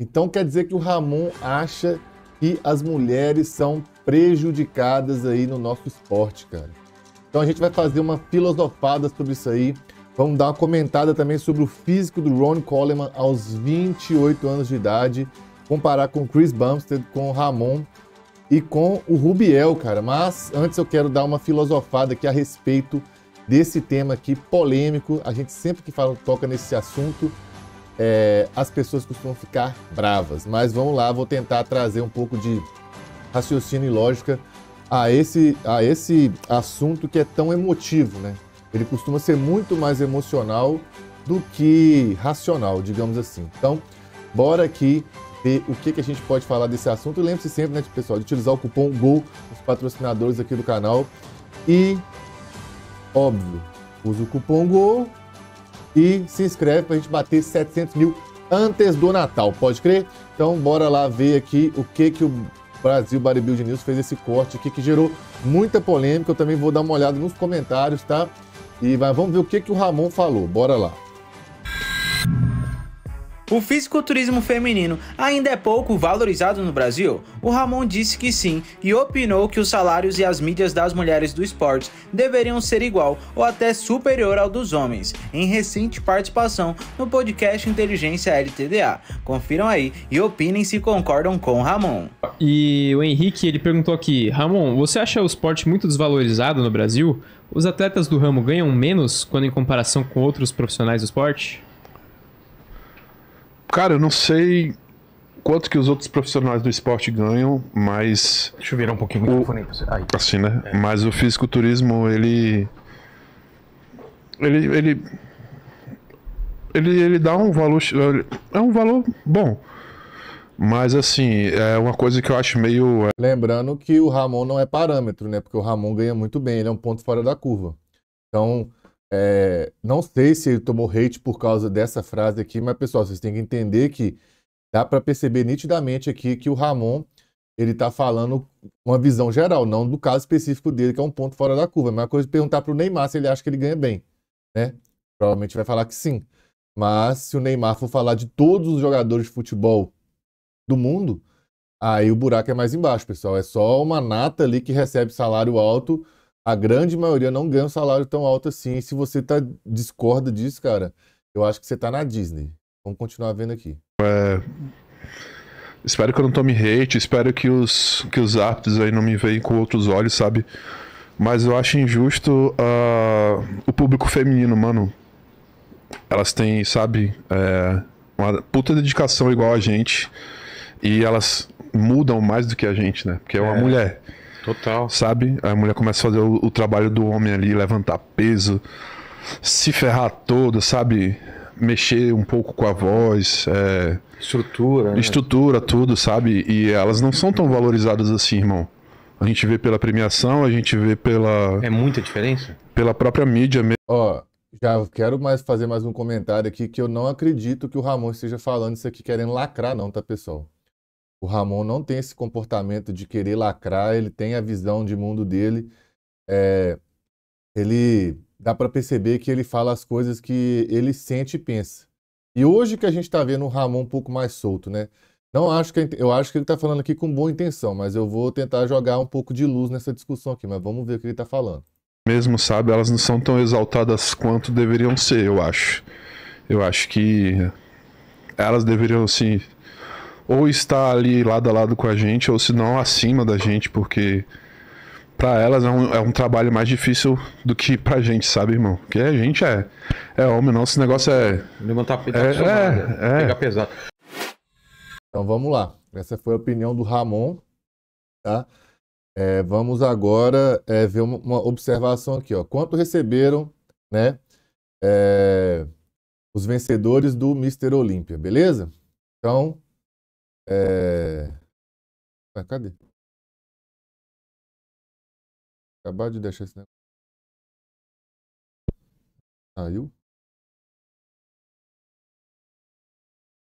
Então quer dizer que o Ramon acha que as mulheres são prejudicadas aí no nosso esporte, cara. Então a gente vai fazer uma filosofada sobre isso aí. Vamos dar uma comentada também sobre o físico do Ron Coleman aos 28 anos de idade, comparar com o Chris Bumstead, com o Ramon e com o Rubiel, cara. Mas antes eu quero dar uma filosofada aqui a respeito desse tema aqui polêmico. A gente sempre que fala toca nesse assunto, é, as pessoas costumam ficar bravas. Mas vamos lá, vou tentar trazer um pouco de raciocínio e lógica a esse, a esse assunto que é tão emotivo, né? Ele costuma ser muito mais emocional do que racional, digamos assim. Então, bora aqui ver o que, que a gente pode falar desse assunto. Lembre-se sempre, né, pessoal, de utilizar o cupom GOL, os patrocinadores aqui do canal. E, óbvio, usa o cupom GOL, e se inscreve para a gente bater 700 mil antes do Natal, pode crer? Então bora lá ver aqui o que que o Brasil Bodybuilding News fez esse corte aqui que gerou muita polêmica. Eu também vou dar uma olhada nos comentários, tá? E vamos ver o que que o Ramon falou. Bora lá. O fisiculturismo feminino ainda é pouco valorizado no Brasil? O Ramon disse que sim e opinou que os salários e as mídias das mulheres do esporte deveriam ser igual ou até superior ao dos homens, em recente participação no podcast Inteligência LTDA. Confiram aí e opinem se concordam com o Ramon. E o Henrique, ele perguntou aqui: Ramon, você acha o esporte muito desvalorizado no Brasil? Os atletas do ramo ganham menos quando em comparação com outros profissionais do esporte? Cara, eu não sei quanto que os outros profissionais do esporte ganham, mas. Deixa eu virar um pouquinho o microfone aí. Assim, né? É. Mas o fisiculturismo, ele. Ele. ele ele, ele dá um valor. É um valor bom. Mas, assim, é uma coisa que eu acho meio. É, Lembrando que o Ramon não é parâmetro, né? Porque o Ramon ganha muito bem, ele é um ponto fora da curva. Então, é, não sei se ele tomou hate por causa dessa frase aqui, mas pessoal, vocês têm que entender que dá para perceber nitidamente aqui que o Ramon ele tá falando uma visão geral, não do caso específico dele, que é um ponto fora da curva. É uma coisa de perguntar para o Neymar se ele acha que ele ganha bem, né? Provavelmente vai falar que sim. Mas se o Neymar for falar de todos os jogadores de futebol do mundo, aí o buraco é mais embaixo, pessoal. É só uma nata ali que recebe salário alto a grande maioria não ganha um salário tão alto assim. E se você tá, discorda disso, cara, eu acho que você tá na Disney. Vamos continuar vendo aqui. É... Espero que eu não tome hate, espero que os, que os aptos aí não me veem com outros olhos, sabe? Mas eu acho injusto uh, o público feminino, mano. Elas têm, sabe, é, uma puta dedicação igual a gente. E elas mudam mais do que a gente, né? Porque é uma é. mulher. Total. Sabe? Aí a mulher começa a fazer o, o trabalho do homem ali, levantar peso, se ferrar todo, sabe? Mexer um pouco com a voz. É... Estrutura. Né? Estrutura, tudo, sabe? E elas não são tão valorizadas assim, irmão. A gente vê pela premiação, a gente vê pela. É muita diferença? Pela própria mídia mesmo. Ó, já quero mais fazer mais um comentário aqui que eu não acredito que o Ramon esteja falando isso aqui querendo lacrar, não, tá, pessoal? O Ramon não tem esse comportamento de querer lacrar, ele tem a visão de mundo dele. É, ele dá para perceber que ele fala as coisas que ele sente e pensa. E hoje que a gente está vendo o Ramon um pouco mais solto, né? Não acho que eu acho que ele está falando aqui com boa intenção, mas eu vou tentar jogar um pouco de luz nessa discussão aqui, mas vamos ver o que ele está falando. Mesmo, sabe, elas não são tão exaltadas quanto deveriam ser, eu acho. Eu acho que elas deveriam assim ou está ali lado a lado com a gente, ou se não acima da gente, porque para elas é um, é um, trabalho mais difícil do que pra gente, sabe, irmão? Porque a gente é, é homem, não. Esse negócio é. Levantar a é, é, né? é, pegar pesado. Então vamos lá. Essa foi a opinião do Ramon. Tá? É, vamos agora é, ver uma, uma, observação aqui. Ó. Quanto receberam né, é, os vencedores do Mr. Olímpia, beleza? Então, é... Ah, cadê? Acabar de deixar esse negócio. Saiu?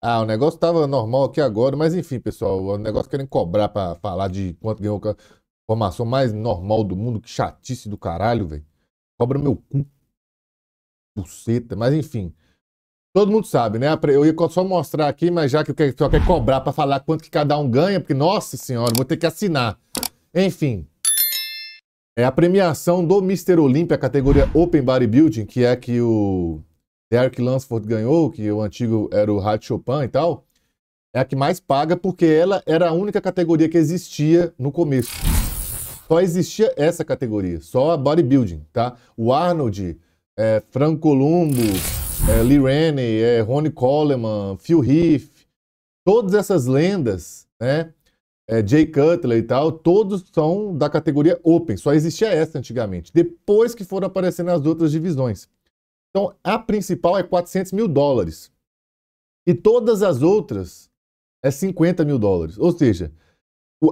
Ah, o negócio tava normal aqui agora, mas enfim, pessoal, o negócio querem cobrar pra falar de quanto ganhou a formação mais normal do mundo, que chatice do caralho, velho. Cobra meu cu. Buceta, mas enfim. Todo mundo sabe, né? Eu ia só mostrar aqui, mas já que o só quer cobrar para falar quanto que cada um ganha, porque, nossa senhora, vou ter que assinar. Enfim. É a premiação do Mr. Olympia, categoria Open Bodybuilding, que é que o Derek Lansford ganhou, que o antigo era o Rádio Chopin e tal. É a que mais paga, porque ela era a única categoria que existia no começo. Só existia essa categoria, só a bodybuilding, tá? O Arnold, é, Franco Colombo é, Lee Rennie, é, Ronnie Coleman, Phil Heath, todas essas lendas, né? É, Jay Cutler e tal, todos são da categoria Open, só existia essa antigamente. Depois que foram aparecendo as outras divisões. Então, a principal é 400 mil dólares. E todas as outras é 50 mil dólares. Ou seja,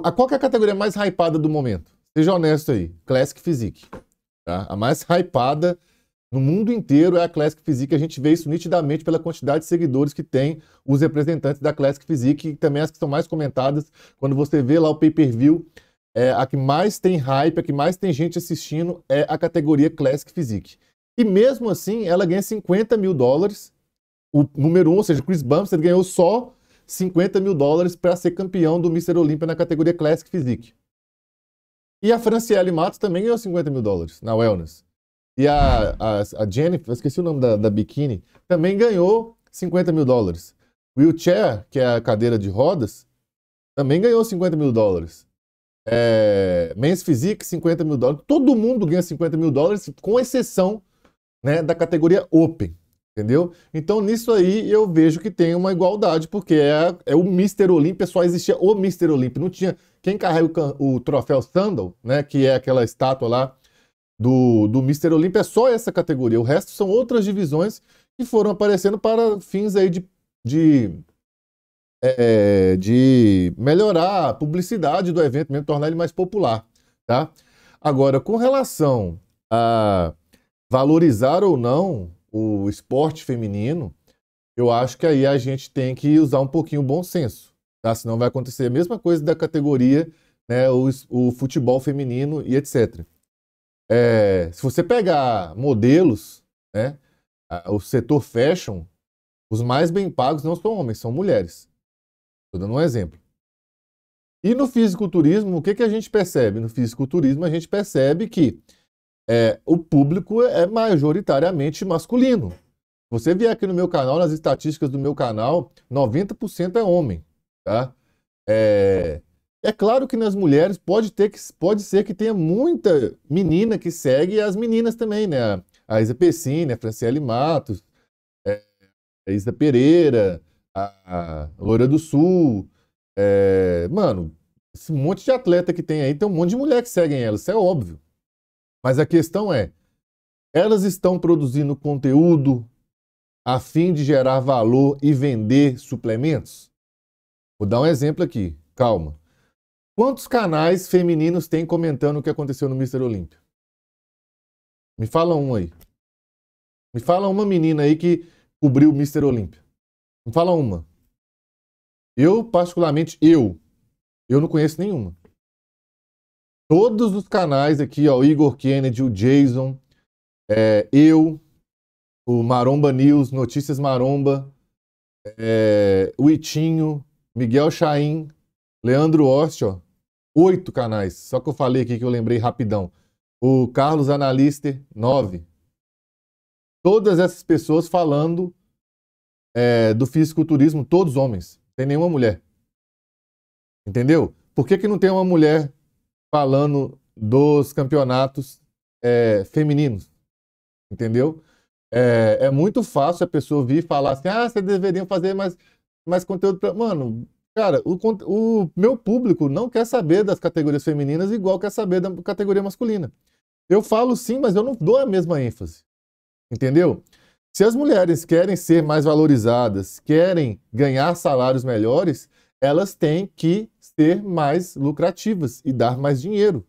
a, qual é a categoria mais hypada do momento? Seja honesto aí. Classic Physique. Tá? A mais hypada no mundo inteiro é a Classic Physique, a gente vê isso nitidamente pela quantidade de seguidores que tem os representantes da Classic Physique, e também as que são mais comentadas. Quando você vê lá o pay-per-view, é, a que mais tem hype, a que mais tem gente assistindo é a categoria Classic Physique. E mesmo assim, ela ganha 50 mil dólares, o número 1, um, ou seja, Chris Bumstead ganhou só 50 mil dólares para ser campeão do Mr. Olympia na categoria Classic Physique. E a Franciele Matos também ganhou 50 mil dólares na Wellness. E a, a, a Jennifer, esqueci o nome da, da biquíni, também ganhou 50 mil dólares. Wheelchair, que é a cadeira de rodas, também ganhou 50 mil dólares. É, Men's Physique, 50 mil dólares. Todo mundo ganha 50 mil dólares, com exceção né, da categoria Open. Entendeu? Então, nisso aí, eu vejo que tem uma igualdade, porque é, é o Mr. Olympia, só existia o Mr. Olympia. Não tinha. Quem carrega o, o troféu Sandal, né? Que é aquela estátua lá do, do Mr. Olympia é só essa categoria. O resto são outras divisões que foram aparecendo para fins aí de, de, é, é, de melhorar a publicidade do evento, mesmo tornar ele mais popular. Tá? Agora, com relação a valorizar ou não o esporte feminino, eu acho que aí a gente tem que usar um pouquinho o bom senso, tá? Senão vai acontecer a mesma coisa da categoria, né, o, o futebol feminino e etc. É, se você pegar modelos, né, o setor fashion, os mais bem pagos não são homens, são mulheres. Estou dando um exemplo. E no fisiculturismo, o que, que a gente percebe? No fisiculturismo, a gente percebe que é, o público é majoritariamente masculino. Você vier aqui no meu canal, nas estatísticas do meu canal, 90% é homem, tá? É, é claro que nas mulheres pode ter que pode ser que tenha muita menina que segue as meninas também, né? A Isa Pessini, a Franciele Matos, é, a Isa Pereira, a, a Loura do Sul. É, mano, esse monte de atleta que tem aí, tem um monte de mulher que seguem elas, isso é óbvio. Mas a questão é, elas estão produzindo conteúdo a fim de gerar valor e vender suplementos? Vou dar um exemplo aqui, calma. Quantos canais femininos tem comentando o que aconteceu no Mr. Olímpia? Me fala um aí. Me fala uma menina aí que cobriu o Mr. Olímpia. Me fala uma. Eu, particularmente, eu, eu não conheço nenhuma. Todos os canais aqui, ó, o Igor Kennedy, o Jason, é, eu, o Maromba News, Notícias Maromba, é, o Itinho, Miguel Chaim, Leandro Oste, ó. Oito canais. Só que eu falei aqui que eu lembrei rapidão. O Carlos Analista, nove. Todas essas pessoas falando é, do fisiculturismo, todos homens. Não tem nenhuma mulher. Entendeu? Por que, que não tem uma mulher falando dos campeonatos é, femininos? Entendeu? É, é, muito fácil a pessoa vir e falar assim: ah, vocês deveriam fazer mais, mais conteúdo. Pra... Mano, Cara, o, o meu público não quer saber das categorias femininas igual quer saber da categoria masculina. Eu falo sim, mas eu não dou a mesma ênfase. Entendeu? Se as mulheres querem ser mais valorizadas, querem ganhar salários melhores, elas têm que ser mais lucrativas e dar mais dinheiro.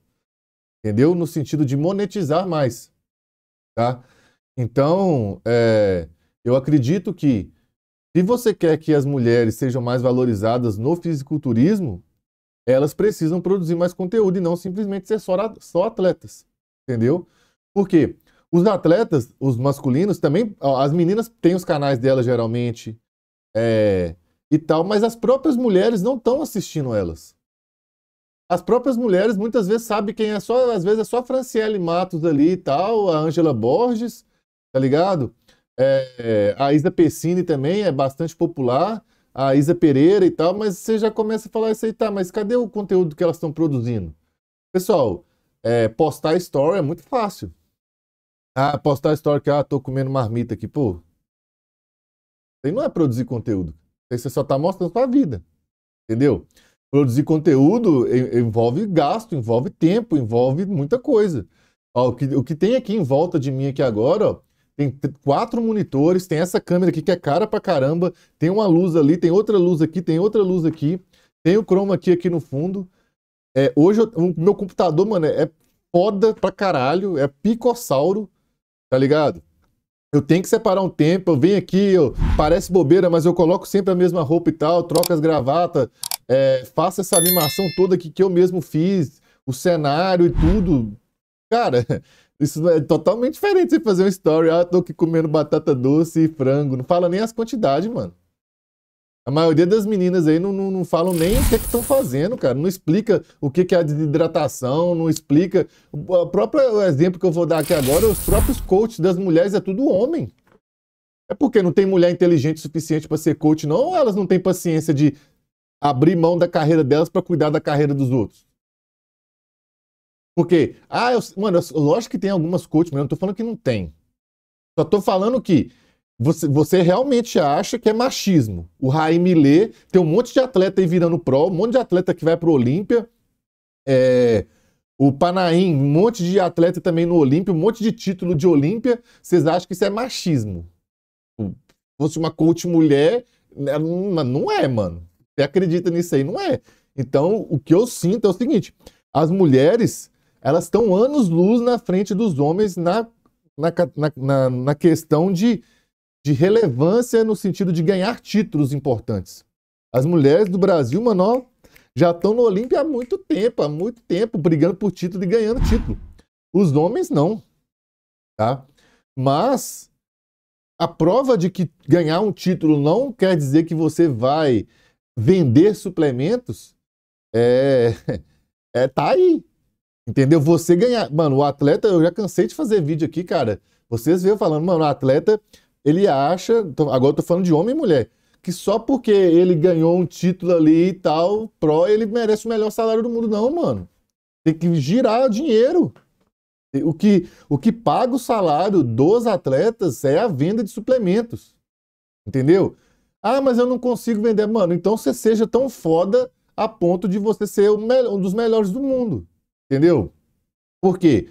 Entendeu? No sentido de monetizar mais. Tá? Então, é, eu acredito que se você quer que as mulheres sejam mais valorizadas no fisiculturismo, elas precisam produzir mais conteúdo e não simplesmente ser só, só atletas. Entendeu? Por quê? Os atletas, os masculinos, também. As meninas têm os canais delas geralmente. É, e tal, mas as próprias mulheres não estão assistindo elas. As próprias mulheres muitas vezes sabem quem é só, às vezes é só a Franciele Matos ali e tal, a Ângela Borges, tá ligado? É, a Isa Pessini também é bastante popular, a Isa Pereira e tal, mas você já começa a falar isso aí, tá, mas cadê o conteúdo que elas estão produzindo? Pessoal, é, postar story é muito fácil. Ah, postar story que, ah, tô comendo marmita aqui, pô. Isso não é produzir conteúdo. Isso você só tá mostrando sua vida, entendeu? Produzir conteúdo envolve gasto, envolve tempo, envolve muita coisa. Ó, o, que, o que tem aqui em volta de mim aqui agora, ó, tem quatro monitores, tem essa câmera aqui que é cara pra caramba, tem uma luz ali, tem outra luz aqui, tem outra luz aqui, tem o chroma aqui aqui no fundo. É, hoje eu, o meu computador, mano, é foda pra caralho, é picossauro, tá ligado? Eu tenho que separar um tempo, eu venho aqui, eu, parece bobeira, mas eu coloco sempre a mesma roupa e tal, troco as gravatas, é, faço essa animação toda aqui que eu mesmo fiz, o cenário e tudo. Cara, Isso é totalmente diferente você fazer um story. Ah, tô aqui comendo batata doce e frango. Não fala nem as quantidades, mano. A maioria das meninas aí não, não, não falam nem o que é estão fazendo, cara. Não explica o que, é que é a desidratação, não explica. O próprio exemplo que eu vou dar aqui agora, os próprios coaches das mulheres é tudo homem. É porque não tem mulher inteligente o suficiente para ser coach, não, ou elas não têm paciência de abrir mão da carreira delas para cuidar da carreira dos outros? Porque, ah, eu, mano, eu, lógico que tem algumas coaches, mas eu não tô falando que não tem. Só tô falando que você, você realmente acha que é machismo. O Raim Lê tem um monte de atleta aí virando pro, um monte de atleta que vai pro Olímpia. É, o Panaim, um monte de atleta também no Olímpia, um monte de título de Olímpia. Vocês acham que isso é machismo? Se fosse uma coach mulher, né, não é, mano. Você acredita nisso aí? Não é. Então, o que eu sinto é o seguinte: as mulheres elas estão anos-luz na frente dos homens na, na, na, na questão de, de relevância no sentido de ganhar títulos importantes. As mulheres do Brasil, mano, já estão no Olímpia há muito tempo, há muito tempo, brigando por título e ganhando título. Os homens não, tá? Mas a prova de que ganhar um título não quer dizer que você vai vender suplementos é, é tá aí. Entendeu? Você ganhar. Mano, o atleta, eu já cansei de fazer vídeo aqui, cara. Vocês veem falando, mano, o atleta, ele acha. Agora eu tô falando de homem e mulher. Que só porque ele ganhou um título ali e tal, pró, ele merece o melhor salário do mundo, não, mano. Tem que girar dinheiro. O que, o que paga o salário dos atletas é a venda de suplementos. Entendeu? Ah, mas eu não consigo vender. Mano, então você seja tão foda a ponto de você ser um dos melhores do mundo. Entendeu? Por quê?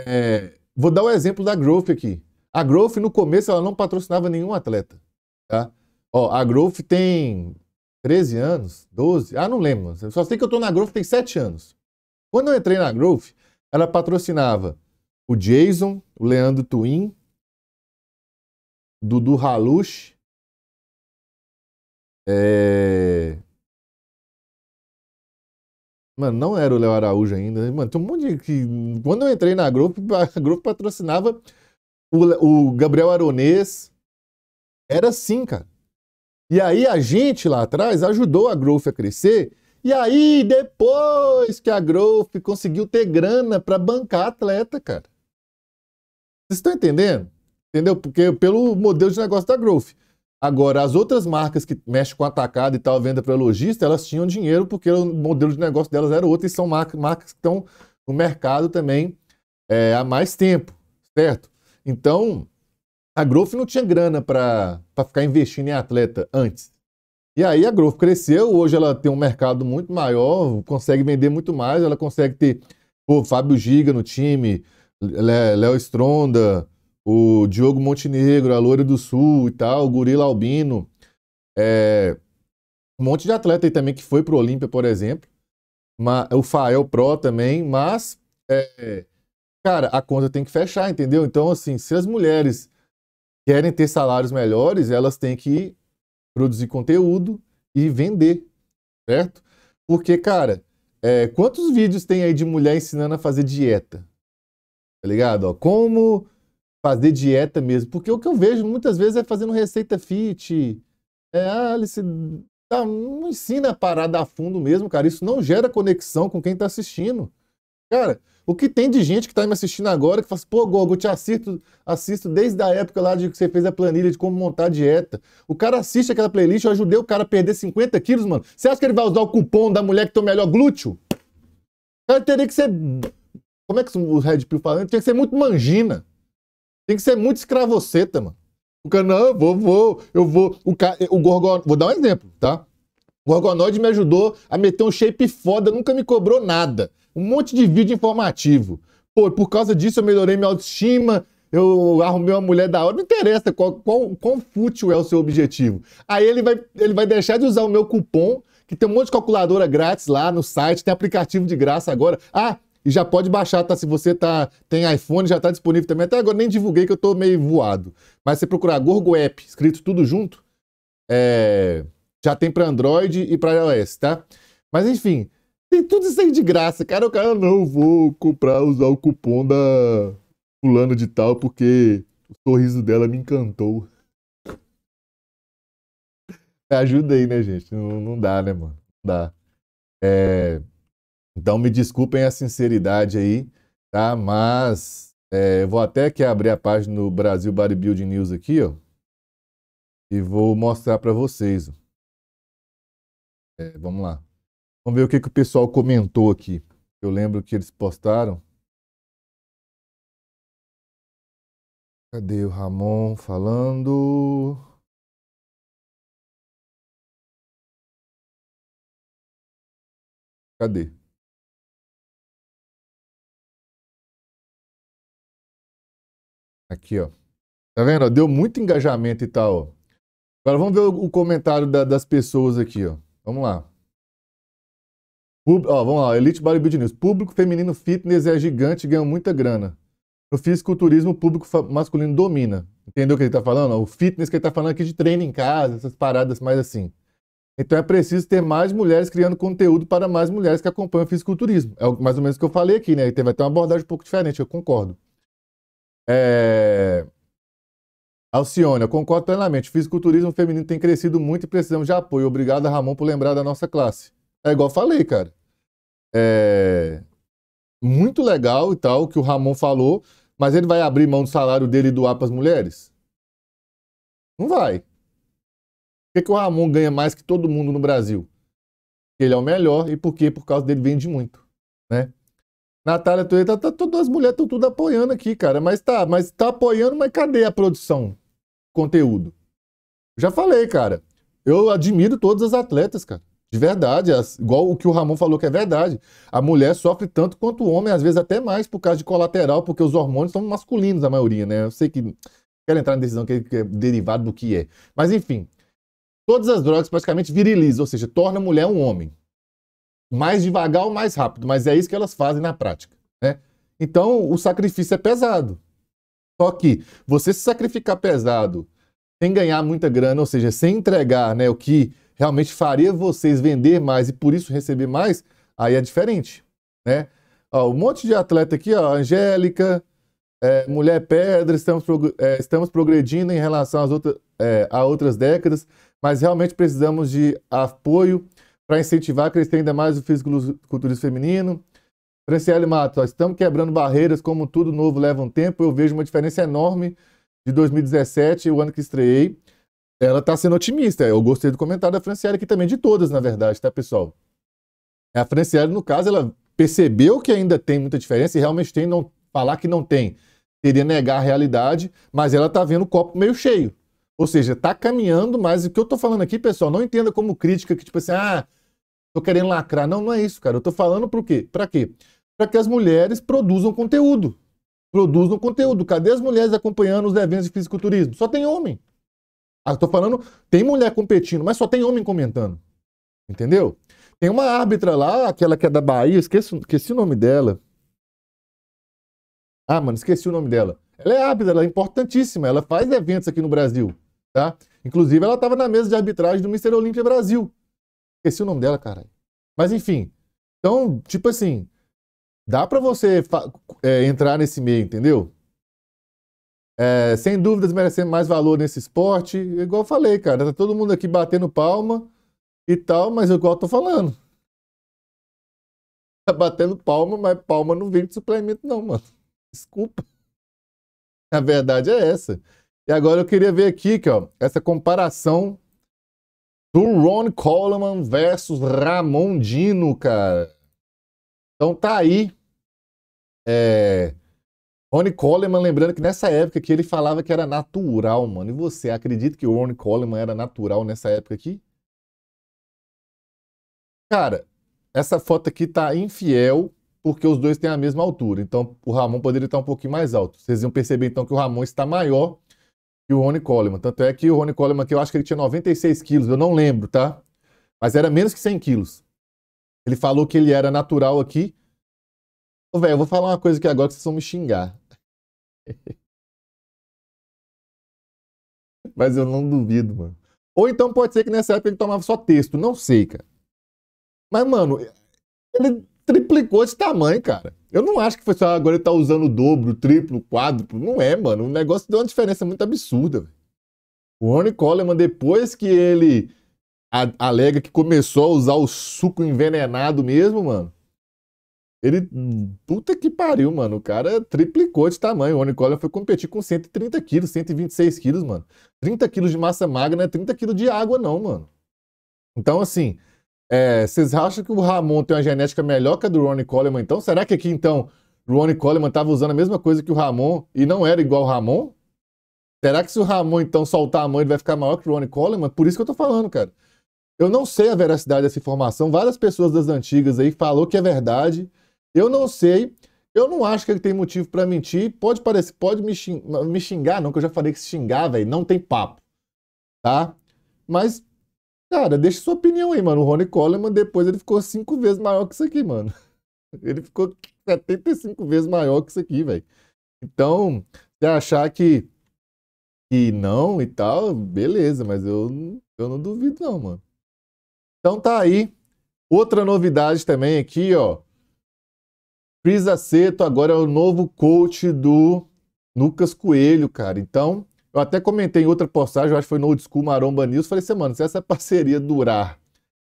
É, vou dar o um exemplo da Growth aqui. A Growth, no começo, ela não patrocinava nenhum atleta. Tá? Ó, a Growth tem 13 anos, 12, ah, não lembro. Eu só sei que eu estou na Growth tem 7 anos. Quando eu entrei na Growth, ela patrocinava o Jason, o Leandro Twin, Dudu Halush, é... Mano, não era o Léo Araújo ainda. Né? Mano, tem um monte de. Que... Quando eu entrei na grupo, a grupo patrocinava o, o Gabriel Aronês. Era assim, cara. E aí a gente lá atrás ajudou a Growth a crescer. E aí, depois que a Growth conseguiu ter grana para bancar atleta, cara. Vocês estão entendendo? Entendeu? Porque pelo modelo de negócio da Growth. Agora, as outras marcas que mexem com atacado e tal, venda para lojista, elas tinham dinheiro porque o modelo de negócio delas era outro e são marcas, marcas que estão no mercado também é, há mais tempo, certo? Então, a Growth não tinha grana para ficar investindo em atleta antes. E aí a Growth cresceu, hoje ela tem um mercado muito maior, consegue vender muito mais, ela consegue ter o Fábio Giga no time, Léo Stronda, o Diogo Montenegro, a Loura do Sul e tal, o Gorila Albino, é, um monte de atleta aí também que foi para o Olímpia, por exemplo, mas, o Fael Pro também, mas, é, cara, a conta tem que fechar, entendeu? Então, assim, se as mulheres querem ter salários melhores, elas têm que produzir conteúdo e vender, certo? Porque, cara, é, quantos vídeos tem aí de mulher ensinando a fazer dieta? Tá ligado? Ó, como fazer dieta mesmo. Porque o que eu vejo muitas vezes é fazendo receita fit. É, ah, Alice, tá, não ensina a parada a fundo mesmo, cara. Isso não gera conexão com quem tá assistindo. Cara, o que tem de gente que tá me assistindo agora que fala assim, pô, Gogo, eu te assisto, assisto desde a época lá de que você fez a planilha de como montar a dieta. O cara assiste aquela playlist, eu ajudei o cara a perder 50 quilos, mano. Você acha que ele vai usar o cupom da mulher que tem o melhor glúteo? O cara teria que ser... Como é que o Red Pill fala? tinha que ser muito mangina. Tem que ser muito escravoceta, mano. O cara, não, eu vou, vou, eu vou. O, cara, o Gorgon, vou dar um exemplo, tá? O Gorgonoide me ajudou a meter um shape foda, nunca me cobrou nada. Um monte de vídeo informativo. Pô, por causa disso eu melhorei minha autoestima, eu arrumei uma mulher da hora, não interessa qual, qual, quão fútil é o seu objetivo. Aí ele vai, ele vai deixar de usar o meu cupom, que tem um monte de calculadora grátis lá no site, tem aplicativo de graça agora. Ah, e já pode baixar, tá? Se você tá, tem iPhone, já tá disponível também. Até agora nem divulguei que eu tô meio voado. Mas se você procurar Gorgo App, escrito tudo junto, é... já tem para Android e para iOS, tá? Mas enfim, tem tudo isso aí de graça, cara. O cara, não vou comprar, usar o cupom da fulano de tal, porque o sorriso dela me encantou. Ajuda aí, né, gente? Não, não dá, né, mano? Não dá. É... Então me desculpem a sinceridade aí, tá? Mas é, vou até que abrir a página no Brasil Bodybuilding News aqui, ó. E vou mostrar para vocês. É, vamos lá. Vamos ver o que, que o pessoal comentou aqui. Eu lembro que eles postaram. Cadê o Ramon falando? Cadê? Aqui, ó. Tá vendo? Deu muito engajamento e tal. Agora vamos ver o comentário da, das pessoas aqui, ó. Vamos lá. Pub... Ó, vamos lá. Elite Bodybuilding News. Público feminino fitness é gigante e ganha muita grana. No fisiculturismo, o público masculino domina. Entendeu o que ele tá falando? O fitness que ele tá falando aqui de treino em casa, essas paradas mais assim. Então é preciso ter mais mulheres criando conteúdo para mais mulheres que acompanham o fisiculturismo. É mais ou menos o que eu falei aqui, né? Vai ter uma abordagem um pouco diferente, eu concordo. É... Alcione, eu concordo plenamente. O fisiculturismo feminino tem crescido muito e precisamos de apoio. Obrigado, Ramon, por lembrar da nossa classe. É igual eu falei, cara. É... Muito legal e tal o que o Ramon falou, mas ele vai abrir mão do salário dele e doar para as mulheres? Não vai. Por que, que o Ramon ganha mais que todo mundo no Brasil? Ele é o melhor e por quê? Por causa dele vende muito, né? Natália Toeta, tá, todas as mulheres estão tudo apoiando aqui, cara. Mas tá, mas tá apoiando, mas cadê a produção? Conteúdo. Já falei, cara. Eu admiro todas as atletas, cara. De verdade. As, igual o que o Ramon falou que é verdade. A mulher sofre tanto quanto o homem, às vezes até mais, por causa de colateral, porque os hormônios são masculinos, a maioria, né? Eu sei que. Quero entrar na decisão que é derivado do que é. Mas enfim. Todas as drogas praticamente virilizam, ou seja, torna a mulher um homem mais devagar ou mais rápido, mas é isso que elas fazem na prática. Né? Então, o sacrifício é pesado. Só que você se sacrificar pesado sem ganhar muita grana, ou seja, sem entregar né, o que realmente faria vocês vender mais e por isso receber mais, aí é diferente. Né? Ó, um monte de atleta aqui, ó, Angélica, é, Mulher Pedra, estamos, prog é, estamos progredindo em relação às outra, é, a outras décadas, mas realmente precisamos de apoio para incentivar a crescer ainda mais o fisiculturismo feminino. Franciele Matos, estamos quebrando barreiras, como tudo novo leva um tempo. Eu vejo uma diferença enorme de 2017, o ano que estreiei. Ela está sendo otimista. Eu gostei do comentário da Franciele aqui também, é de todas, na verdade, tá, pessoal? A Franciele, no caso, ela percebeu que ainda tem muita diferença e realmente tem, não falar que não tem seria negar a realidade, mas ela está vendo o copo meio cheio. Ou seja, está caminhando, mas o que eu estou falando aqui, pessoal, não entenda como crítica que, tipo assim, ah, tô querendo lacrar. Não, não é isso, cara. Eu tô falando por quê? Para quê? Para que as mulheres produzam conteúdo. Produzam conteúdo. Cadê as mulheres acompanhando os eventos de fisiculturismo? Só tem homem. Ah, tô falando, tem mulher competindo, mas só tem homem comentando. Entendeu? Tem uma árbitra lá, aquela que é da Bahia, esqueci, esqueci o nome dela. Ah, mano, esqueci o nome dela. Ela é árbitra, ela é importantíssima, ela faz eventos aqui no Brasil, tá? Inclusive, ela estava na mesa de arbitragem do Mister Olímpia Brasil. Esqueci o nome dela, cara. Mas enfim. Então, tipo assim, dá para você é, entrar nesse meio, entendeu? É, sem dúvidas merecendo mais valor nesse esporte. Igual eu falei, cara, tá todo mundo aqui batendo palma e tal, mas é igual eu tô falando. Tá batendo palma, mas palma não vem de suplemento, não, mano. Desculpa. A verdade é essa. E agora eu queria ver aqui, que, ó, essa comparação do Ron Coleman versus Ramon Dino, cara. Então tá aí. É... Ronnie Coleman, lembrando que nessa época que ele falava que era natural, mano. E você acredita que o Ronnie Coleman era natural nessa época aqui? Cara, essa foto aqui tá infiel porque os dois têm a mesma altura. Então o Ramon poderia estar um pouquinho mais alto. Vocês iam perceber então que o Ramon está maior que o Rony Coleman. Tanto é que o Rony Coleman, que eu acho que ele tinha 96 quilos, eu não lembro, tá? Mas era menos que 100 quilos. Ele falou que ele era natural aqui. Ô, velho, eu vou falar uma coisa que agora que vocês vão me xingar. Mas eu não duvido, mano. Ou então pode ser que nessa época ele tomava só texto, não sei, cara. Mas, mano, ele triplicou esse tamanho, cara. Eu não acho que foi só agora ele tá usando o dobro, o triplo, o quádruplo. Não é, mano. O negócio deu uma diferença muito absurda. O Ronnie Coleman, depois que ele alega que começou a usar o suco envenenado mesmo, mano. Ele. Puta que pariu, mano. O cara triplicou de tamanho. O Ronnie Coleman foi competir com 130 quilos, 126 quilos, mano. 30 quilos de massa magra não é 30 quilos de água, não, mano. Então, assim, é, vocês acham que o Ramon tem uma genética melhor que a do Ronnie Coleman, então? Será que aqui, então, o Ronnie Coleman estava usando a mesma coisa que o Ramon e não era igual o Ramon? Será que se o Ramon, então, soltar a mão, ele vai ficar maior que o Ronnie Coleman? Por isso que eu tô falando, cara. Eu não sei a veracidade dessa informação. Várias pessoas das antigas aí falou que é verdade. Eu não sei. Eu não acho que ele tem motivo para mentir. Pode parecer, pode me xingar, me xingar, não, que eu já falei que se xingar, velho, não tem papo. Tá? Mas Cara, deixa sua opinião aí, mano. O Rony Coleman, depois ele ficou cinco vezes maior que isso aqui, mano. Ele ficou 75 vezes maior que isso aqui, velho. Então, você achar que, que não e tal, beleza, mas eu, eu não duvido, não, mano. Então tá aí. Outra novidade também aqui, ó. Cris Aceto agora é o novo coach do Lucas Coelho, cara. Então, eu até comentei em outra postagem, acho que foi no Old School Maromba News, falei, mano, se essa parceria durar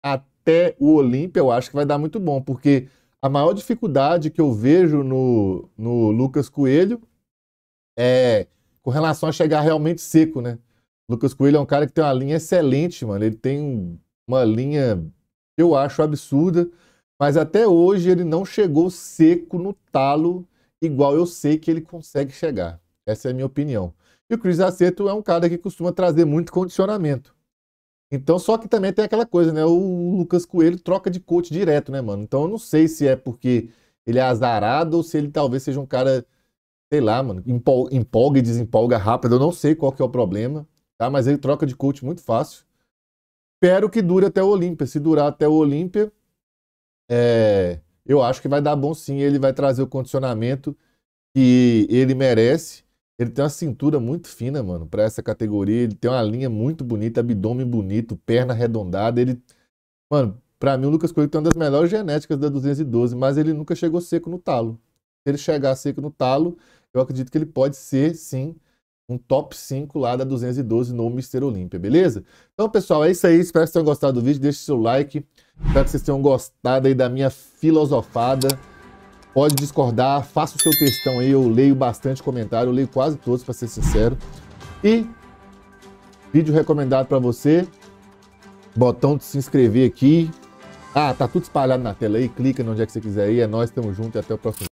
até o Olímpia, eu acho que vai dar muito bom, porque a maior dificuldade que eu vejo no, no Lucas Coelho é com relação a chegar realmente seco, né? Lucas Coelho é um cara que tem uma linha excelente, mano. Ele tem uma linha, eu acho, absurda. Mas até hoje ele não chegou seco no talo, igual eu sei que ele consegue chegar. Essa é a minha opinião. E o Chris Aceto é um cara que costuma trazer muito condicionamento. Então, só que também tem aquela coisa, né? O Lucas Coelho troca de coach direto, né, mano? Então, eu não sei se é porque ele é azarado ou se ele talvez seja um cara, sei lá, mano, empolga e desempolga rápido. Eu não sei qual que é o problema, tá? Mas ele troca de coach muito fácil. Espero que dure até o Olímpia. Se durar até o Olímpia, é... eu acho que vai dar bom sim. Ele vai trazer o condicionamento que ele merece. Ele tem uma cintura muito fina, mano, para essa categoria. Ele tem uma linha muito bonita, abdômen bonito, perna arredondada. Ele. Mano, para mim o Lucas Coelho tem uma das melhores genéticas da 212, mas ele nunca chegou seco no talo. Se ele chegar seco no talo, eu acredito que ele pode ser, sim, um top 5 lá da 212 no Mister Olímpia, beleza? Então, pessoal, é isso aí. Espero que vocês tenham gostado do vídeo. Deixe seu like. Espero que vocês tenham gostado aí da minha filosofada. Pode discordar, faça o seu textão aí, eu leio bastante comentário, eu leio quase todos, para ser sincero. E vídeo recomendado para você, botão de se inscrever aqui. Ah, tá tudo espalhado na tela aí, clica onde é que você quiser aí, é nós, tamo junto e até o próximo